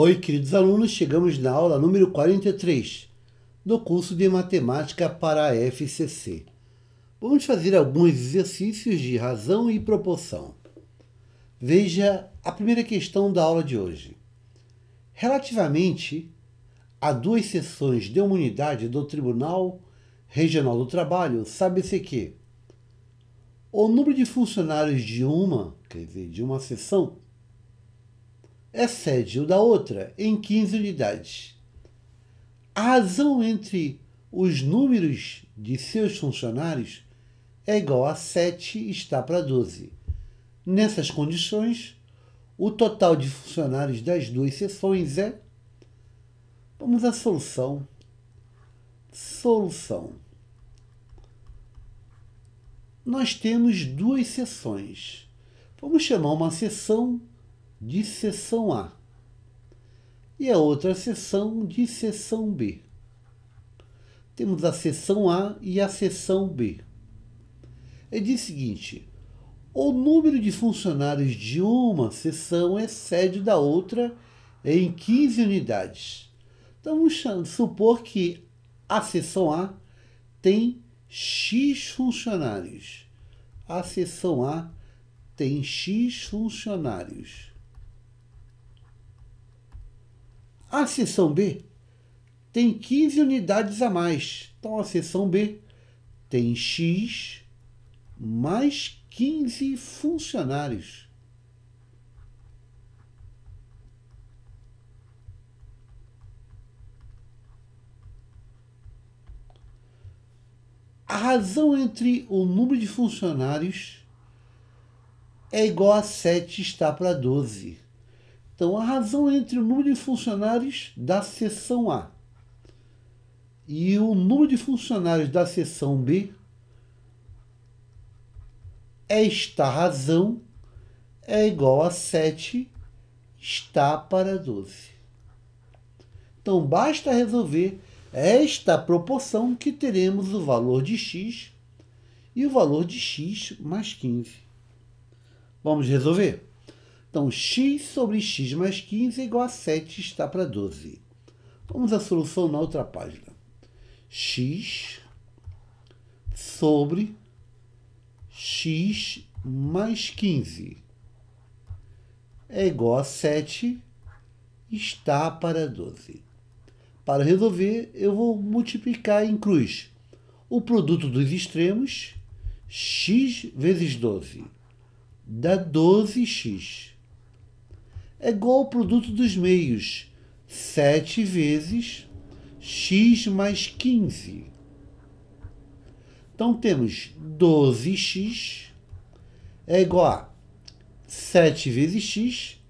Oi, queridos alunos, chegamos na aula número 43 do curso de Matemática para a FCC. Vamos fazer alguns exercícios de razão e proporção. Veja a primeira questão da aula de hoje. Relativamente a duas sessões de uma unidade do Tribunal Regional do Trabalho, sabe-se que o número de funcionários de uma, quer dizer, de uma sessão, é sede da outra em 15 unidades. A razão entre os números de seus funcionários é igual a 7 está para 12. Nessas condições, o total de funcionários das duas seções é. Vamos à solução. Solução. Nós temos duas seções. Vamos chamar uma seção de seção A e a outra seção de seção B. Temos a seção A e a seção B. É diz o seguinte: o número de funcionários de uma seção excede da outra em 15 unidades. Então vamos supor que a seção A tem X funcionários. A seção A tem X funcionários. A seção B tem 15 unidades a mais. Então a seção B tem X mais 15 funcionários. A razão entre o número de funcionários é igual a 7 está para 12. Então, a razão entre o número de funcionários da seção A e o número de funcionários da seção B, é esta razão é igual a 7 está para 12. Então, basta resolver esta proporção que teremos o valor de x e o valor de x mais 15. Vamos resolver? Então, x sobre x mais 15 é igual a 7, está para 12. Vamos à solução na outra página. x sobre x mais 15 é igual a 7, está para 12. Para resolver, eu vou multiplicar em cruz o produto dos extremos, x vezes 12, dá 12x é igual ao produto dos meios, 7 vezes x mais 15. Então temos 12x é igual a 7 vezes x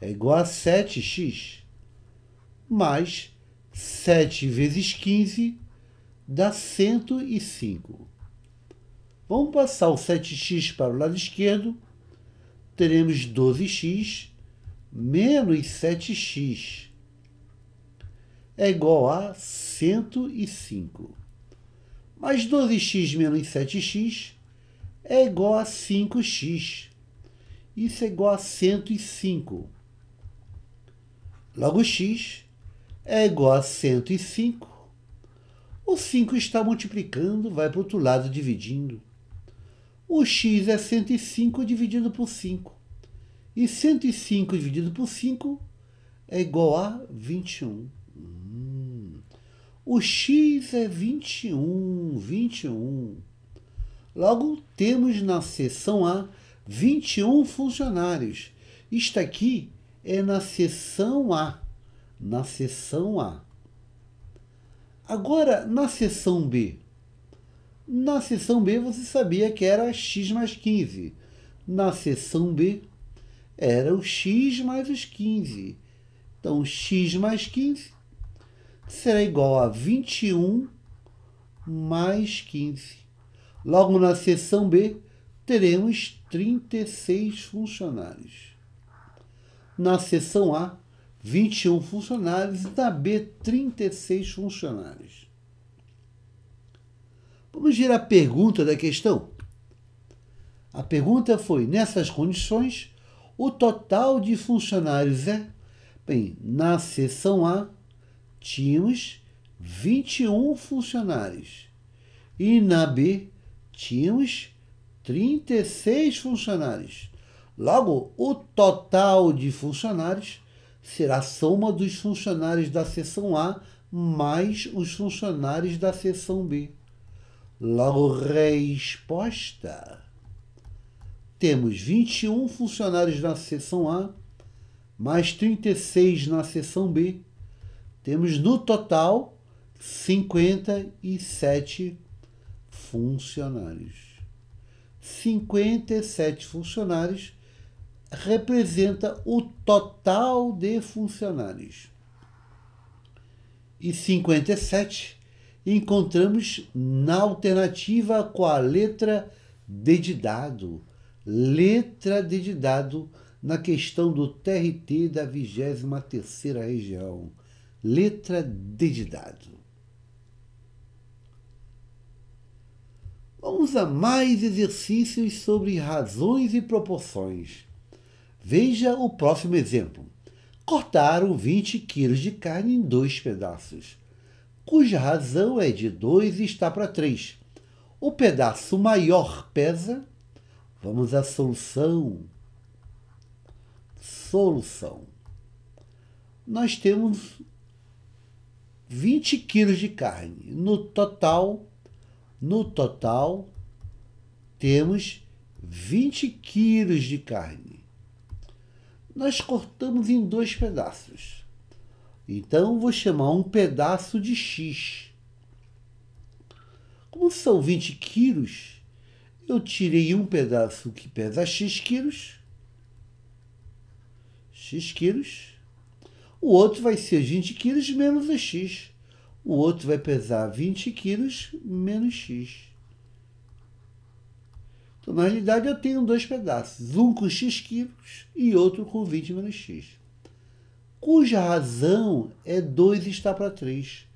é igual a 7x, mais 7 vezes 15 dá 105. Vamos passar o 7x para o lado esquerdo, teremos 12x menos 7x é igual a 105. Mas 12x menos 7x é igual a 5x. Isso é igual a 105. Logo, x é igual a 105. O 5 está multiplicando, vai para o outro lado dividindo. O x é 105 dividido por 5. E 105 dividido por 5 é igual a 21. Hum. O x é 21, 21. Logo, temos na seção A 21 funcionários. Isto aqui é na seção A. Na seção A. Agora, na seção B. Na seção B, você sabia que era x mais 15. Na seção B, era o x mais os 15. Então, x mais 15 será igual a 21 mais 15. Logo na seção B, teremos 36 funcionários. Na seção A, 21 funcionários e na B, 36 funcionários. Vamos ver a pergunta da questão. A pergunta foi: nessas condições, o total de funcionários é. Bem, na seção A, tínhamos 21 funcionários. E na B, tínhamos 36 funcionários. Logo, o total de funcionários será a soma dos funcionários da seção A mais os funcionários da seção B. Logo, resposta temos 21 funcionários na seção A, mais 36 na seção B. Temos no total 57 funcionários. 57 funcionários representa o total de funcionários. E 57 encontramos na alternativa com a letra D de dado letra de dado na questão do TRT da 23 região. Letra D de dado. Vamos a mais exercícios sobre razões e proporções. Veja o próximo exemplo. Cortaram 20 quilos de carne em dois pedaços, cuja razão é de 2 e está para 3. O pedaço maior pesa Vamos à solução. Solução. Nós temos 20 quilos de carne. No total, no total, temos 20 quilos de carne. Nós cortamos em dois pedaços. Então, vou chamar um pedaço de X. Como são 20 quilos, eu tirei um pedaço que pesa x quilos, x quilos, o outro vai ser 20 quilos menos o x, o outro vai pesar 20 quilos menos x. Então, na realidade, eu tenho dois pedaços, um com x quilos e outro com 20 menos x, cuja razão é 2 está para 3.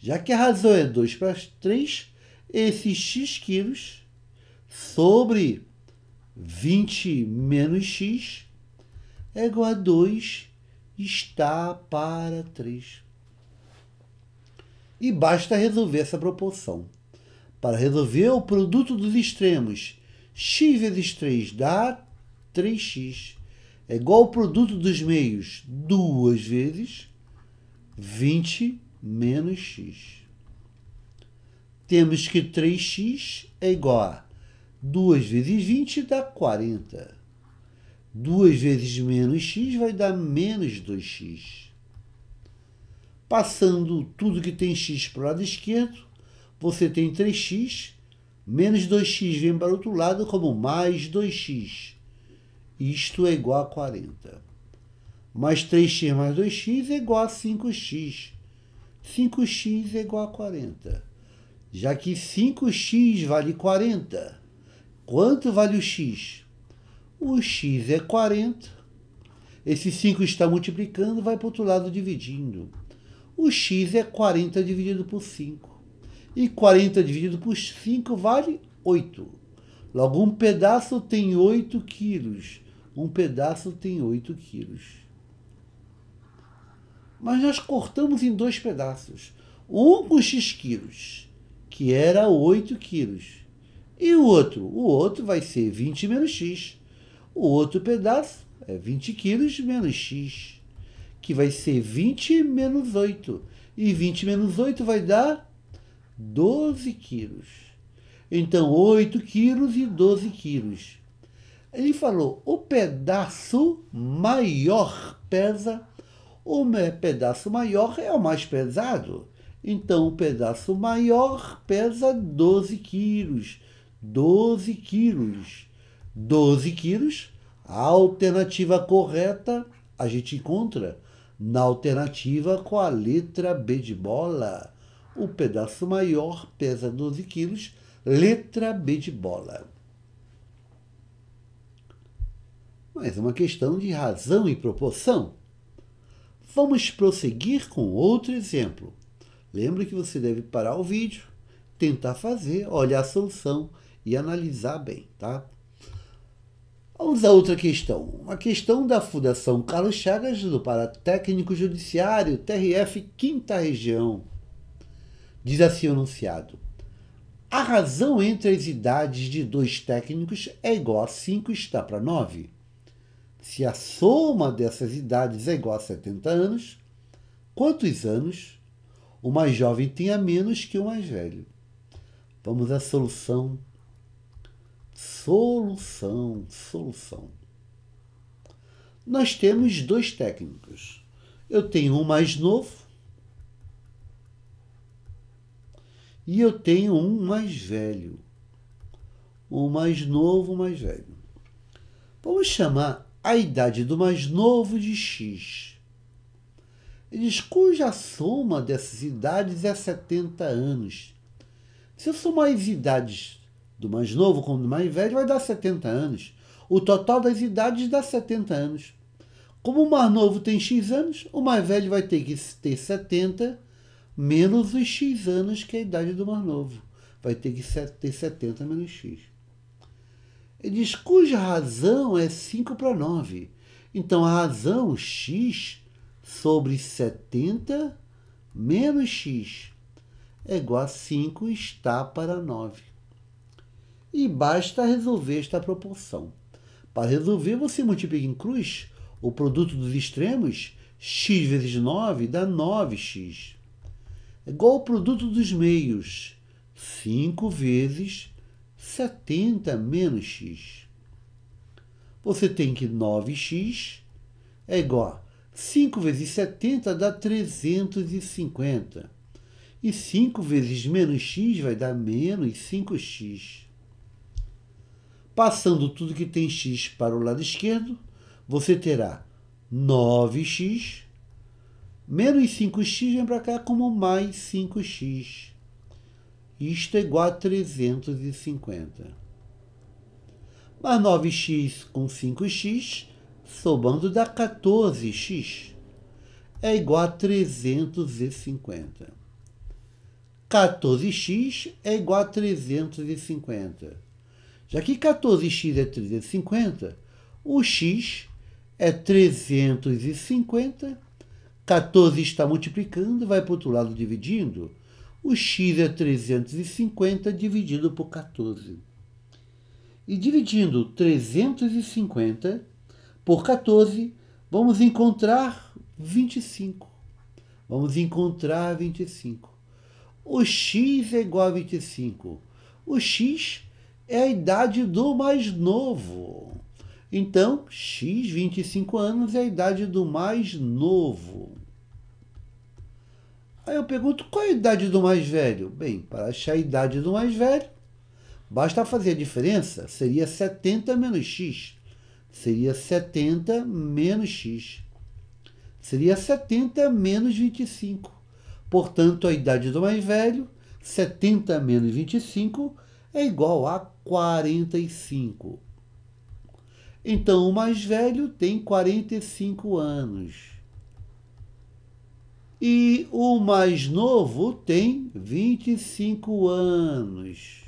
Já que a razão é 2 para 3, esses x quilos sobre 20 menos x é igual a 2 está para 3. E basta resolver essa proporção. Para resolver o produto dos extremos, x vezes 3 dá 3x. É igual ao produto dos meios, duas vezes 20 menos x. Temos que 3x é igual a 2 vezes 20 dá 40. 2 vezes menos x vai dar menos 2x. Passando tudo que tem x para o lado esquerdo, você tem 3x, menos 2x vem para o outro lado como mais 2x. Isto é igual a 40. Mais 3x mais 2x é igual a 5x. 5x é igual a 40, já que 5x vale 40. Quanto vale o x? O x é 40. Esse 5 está multiplicando, vai para o outro lado dividindo. O x é 40 dividido por 5. E 40 dividido por 5 vale 8. Logo, um pedaço tem 8 quilos. Um pedaço tem 8 quilos. Mas nós cortamos em dois pedaços. Um com x quilos, que era 8 quilos e o outro? O outro vai ser 20 menos x. O outro pedaço é 20 quilos menos x, que vai ser 20 menos 8. E 20 menos 8 vai dar 12 quilos. Então, 8 quilos e 12 quilos. Ele falou, o pedaço maior pesa, o pedaço maior é o mais pesado. Então, o pedaço maior pesa 12 quilos. 12 quilos. 12 quilos, a alternativa correta a gente encontra na alternativa com a letra B de bola. O pedaço maior pesa 12 quilos, letra B de bola. Mas é uma questão de razão e proporção. Vamos prosseguir com outro exemplo. Lembre que você deve parar o vídeo, tentar fazer, olhar a solução e analisar bem, tá? Vamos à outra questão. A questão da Fundação Carlos Chagas do para Técnico Judiciário, TRF, Quinta Região. Diz assim o anunciado. A razão entre as idades de dois técnicos é igual a 5 está para 9. Se a soma dessas idades é igual a 70 anos, quantos anos o mais jovem tem a menos que o mais velho? Vamos à solução Solução, solução. Nós temos dois técnicos. Eu tenho um mais novo e eu tenho um mais velho. Um mais novo, o mais velho. Vamos chamar a idade do mais novo de X. Eles cuja soma dessas idades é 70 anos. Se eu somar as idades do mais novo como do mais velho, vai dar 70 anos. O total das idades dá 70 anos. Como o mais novo tem X anos, o mais velho vai ter que ter 70 menos os X anos que é a idade do mais novo. Vai ter que ter 70 menos X. Ele diz cuja razão é 5 para 9. Então a razão X sobre 70 menos X é igual a 5 está para 9 e basta resolver esta proporção. Para resolver, você multiplica em cruz o produto dos extremos, x vezes 9 dá 9x. É igual ao produto dos meios, 5 vezes 70 menos x. Você tem que 9x é igual a 5 vezes 70 dá 350. E 5 vezes menos x vai dar menos 5x. Passando tudo que tem x para o lado esquerdo, você terá 9x menos 5x vem para cá como mais 5x. Isto é igual a 350. Mas 9x com 5x, somando dá 14x. É igual a 350. 14x é igual a 350. Já que 14x é 350, o x é 350, 14 está multiplicando, vai para o outro lado dividindo. O x é 350 dividido por 14. E dividindo 350 por 14, vamos encontrar 25. Vamos encontrar 25. O x é igual a 25. O x é a idade do mais novo. Então, x, 25 anos, é a idade do mais novo. Aí eu pergunto, qual é a idade do mais velho? Bem, para achar a idade do mais velho, basta fazer a diferença. Seria 70 menos x. Seria 70 menos x. Seria 70 menos 25. Portanto, a idade do mais velho, 70 menos 25, é igual a 45. Então, o mais velho tem 45 anos. E o mais novo tem 25 anos.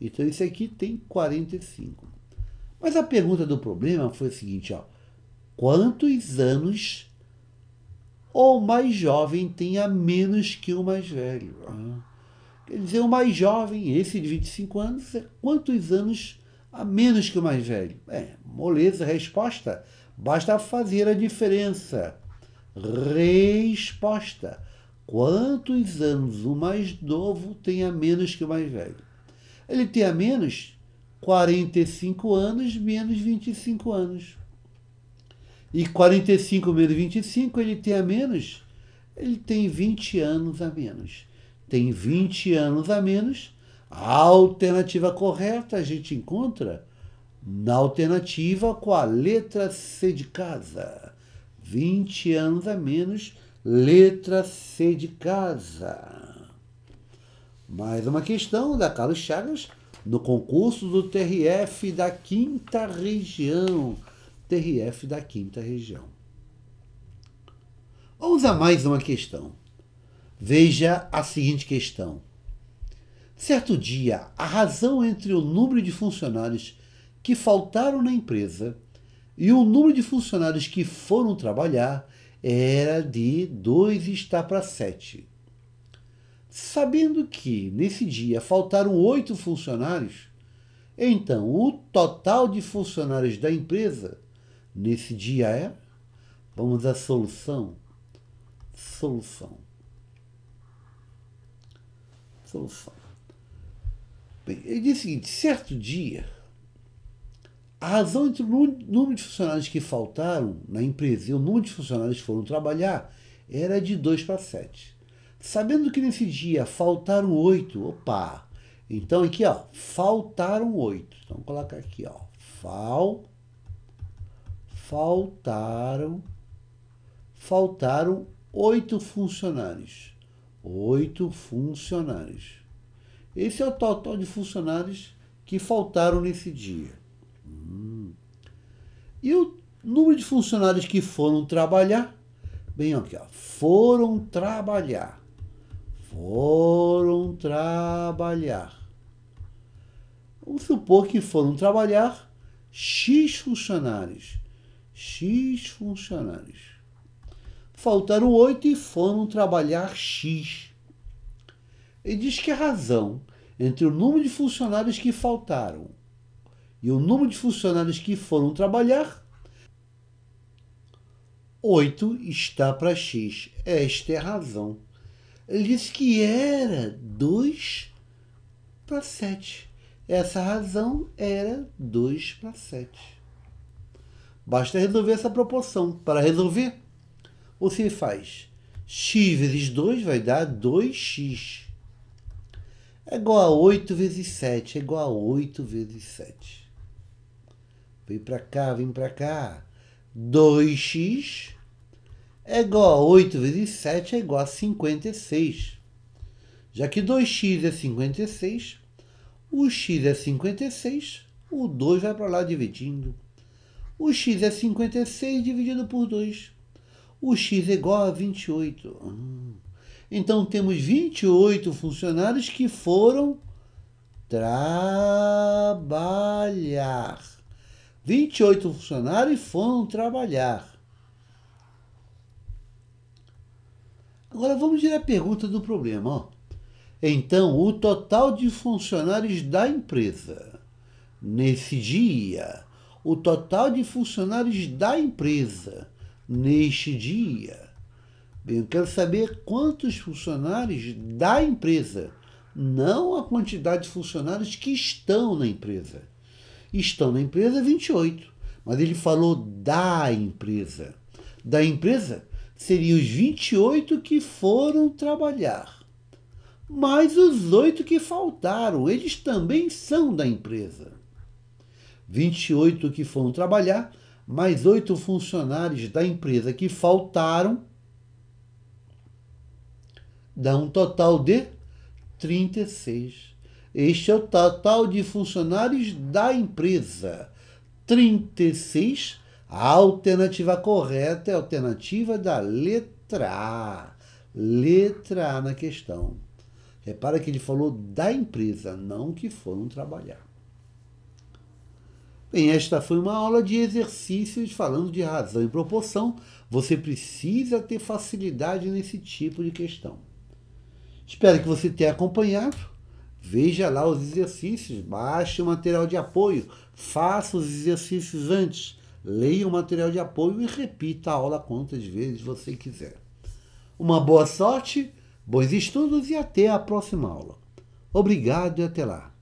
Então, esse aqui tem 45. Mas a pergunta do problema foi a seguinte: ó, quantos anos o mais jovem tem a menos que o mais velho? Ah. Quer dizer, o mais jovem, esse de 25 anos, é quantos anos a menos que o mais velho? É, moleza, resposta. Basta fazer a diferença. Resposta. Quantos anos o mais novo tem a menos que o mais velho? Ele tem a menos 45 anos menos 25 anos. E 45 menos 25, ele tem a menos? Ele tem 20 anos a menos tem 20 anos a menos, a alternativa correta a gente encontra na alternativa com a letra C de casa. 20 anos a menos, letra C de casa. Mais uma questão da Carlos Chagas no concurso do TRF da quinta região. TRF da quinta região. Vamos a mais uma questão. Veja a seguinte questão. Certo dia, a razão entre o número de funcionários que faltaram na empresa e o número de funcionários que foram trabalhar era de 2 está para 7. Sabendo que nesse dia faltaram oito funcionários, então o total de funcionários da empresa nesse dia é? Vamos à solução. Solução solução. Bem, ele diz o seguinte: certo dia, a razão entre o número de funcionários que faltaram na empresa e o número de funcionários que foram trabalhar era de 2 para 7. Sabendo que nesse dia faltaram 8, opa! Então aqui, ó, faltaram 8. Então coloca aqui, ó, fal faltaram faltaram oito funcionários oito funcionários. Esse é o total de funcionários que faltaram nesse dia. Hum. E o número de funcionários que foram trabalhar? Bem, aqui, ó. Foram trabalhar. Foram trabalhar. Vamos supor que foram trabalhar X funcionários. X funcionários. Faltaram oito e foram trabalhar X. E diz que a razão entre o número de funcionários que faltaram e o número de funcionários que foram trabalhar, oito está para X. Esta é a razão. Ele disse que era 2 para 7. Essa razão era 2 para 7. Basta resolver essa proporção. Para resolver, você faz x vezes 2 vai dar 2x. É igual a 8 vezes 7, é igual a 8 vezes 7. Vem para cá, vem para cá. 2x é igual a 8 vezes 7 é igual a 56. Já que 2x é 56, o x é 56, o 2 vai para lá dividindo. O x é 56 dividido por 2 o x é igual a 28. Hum. Então temos 28 funcionários que foram trabalhar. 28 funcionários foram trabalhar. Agora vamos ver à pergunta do problema. Então, o total de funcionários da empresa nesse dia, o total de funcionários da empresa neste dia. Bem, eu quero saber quantos funcionários da empresa, não a quantidade de funcionários que estão na empresa. Estão na empresa 28, mas ele falou da empresa. Da empresa seriam os 28 que foram trabalhar, mais os oito que faltaram, eles também são da empresa. 28 que foram trabalhar mais oito funcionários da empresa que faltaram, dá um total de 36. Este é o total de funcionários da empresa. 36. A alternativa correta é a alternativa da letra A. Letra A na questão. Repara que ele falou da empresa, não que foram trabalhar. Bem, esta foi uma aula de exercícios falando de razão e proporção. Você precisa ter facilidade nesse tipo de questão. Espero que você tenha acompanhado. Veja lá os exercícios, baixe o material de apoio, faça os exercícios antes, leia o material de apoio e repita a aula quantas vezes você quiser. Uma boa sorte, bons estudos e até a próxima aula. Obrigado e até lá.